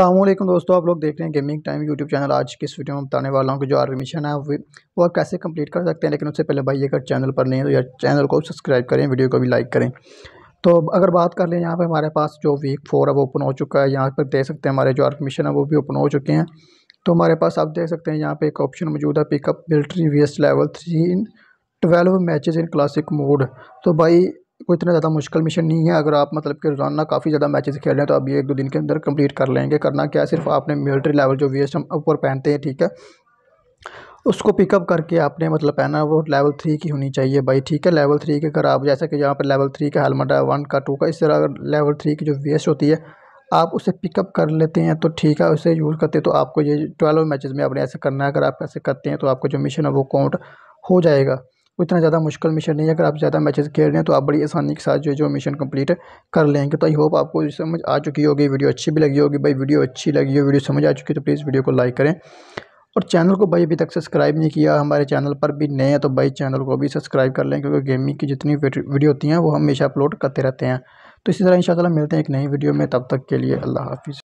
अल्लाम दोस्तों आप लोग देख रहे हैं गेमिंग टाइम यूट्यूब चैनल आज की इस वीडियो में बताने वाला हूँ कि जो आर्मी मिशन है वो आप कैसे कंप्लीट कर सकते हैं लेकिन उससे पहले भाई अगर चैनल पर नहीं है तो यार चैनल को सब्सक्राइब करें वीडियो को भी लाइक करें तो अगर बात कर लें यहाँ पर हमारे पास जो वीक फोर है वो ओपन हो चुका है यहाँ पर देख सकते हैं हमारे जो आर्मी मिशन है वो भी ओपन हो चुके हैं तो हमारे पास आप देख सकते हैं यहाँ पर एक ऑप्शन मौजूद है pickup military vest level three in twelve matches in classic mode तो भाई कोई इतना ज़्यादा मुश्किल मिशन नहीं है अगर आप मतलब कि रोजाना काफ़ी ज़्यादा मैचेस खेल रहे हैं तो आप ये एक दो दिन के अंदर कंप्लीट कर लेंगे करना क्या है सिर्फ आपने मिलिट्री लेवल जो वेस्ट हम ऊपर पहनते हैं ठीक है उसको पिकअप करके आपने मतलब पहना वो लेवल थ्री की होनी चाहिए भाई ठीक है लेवल थ्री के अगर आप जैसा कि यहाँ पर लेवल थ्री का हेलमेट है वन का टू का इस तरह अगर लेवल थ्री की जो वेस्ट होती है आप उसे पिकअप कर लेते हैं तो ठीक है उसे यूज़ करते हैं तो आपको ये ट्वेल्व मैचेस में आपने ऐसे करना है अगर आप ऐसे करते हैं तो आपको जो मिशन है वो काउंट हो जाएगा वो इतना ज़्यादा मुश्किल मिशन नहीं है अगर आप ज़्यादा मैचेस खेल रहे हैं तो आप बड़ी आसानी के साथ जो जो मिशन कंप्लीट कर लेंगे तो आई होप आपको समझ आ चुकी होगी वीडियो अच्छी भी लगी होगी भाई वीडियो अच्छी लगी हो वीडियो समझ आ चुकी तो प्लीज़ वीडियो को लाइक करें और चैनल को भाई अभी तक सब्सक्राइब नहीं किया हमारे चैनल पर भी नए हैं तो भाई चैनल को भी सब्सक्राइब कर लें क्योंकि गेमिंग की जितनी वीडियो होती हैं वो हमेशा अपलोड करते रहते हैं तो इसी तरह इंशाल्लाह मिलते हैं एक नई वीडियो में तब तक के लिए अल्लाह हाफिज़